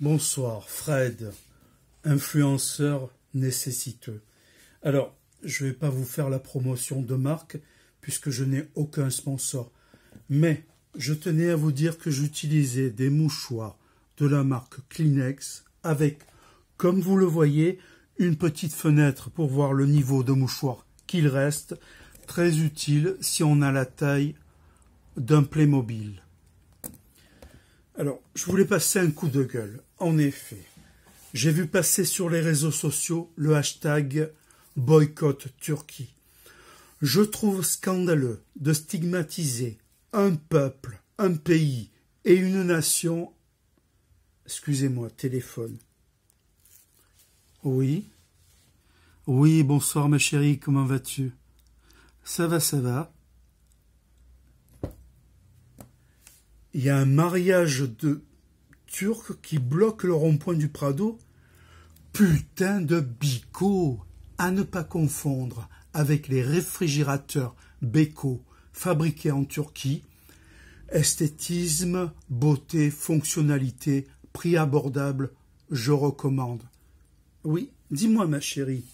Bonsoir, Fred, influenceur nécessiteux. Alors, je ne vais pas vous faire la promotion de marque puisque je n'ai aucun sponsor. Mais je tenais à vous dire que j'utilisais des mouchoirs de la marque Kleenex avec, comme vous le voyez, une petite fenêtre pour voir le niveau de mouchoir qu'il reste, très utile si on a la taille d'un Playmobil. Alors, je voulais passer un coup de gueule. En effet, j'ai vu passer sur les réseaux sociaux le hashtag boycott Turquie. Je trouve scandaleux de stigmatiser un peuple, un pays et une nation. Excusez-moi, téléphone. Oui. Oui, bonsoir ma chérie, comment vas-tu Ça va, ça va. il y a un mariage de Turcs qui bloque le rond-point du Prado. Putain de bico À ne pas confondre avec les réfrigérateurs Beko fabriqués en Turquie. Esthétisme, beauté, fonctionnalité, prix abordable, je recommande. Oui, dis-moi ma chérie,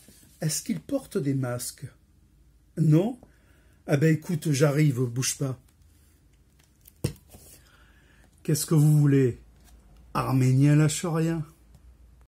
est-ce qu'ils portent des masques Non Ah ben écoute, j'arrive, bouge pas. Qu'est-ce que vous voulez Arménien lâche rien.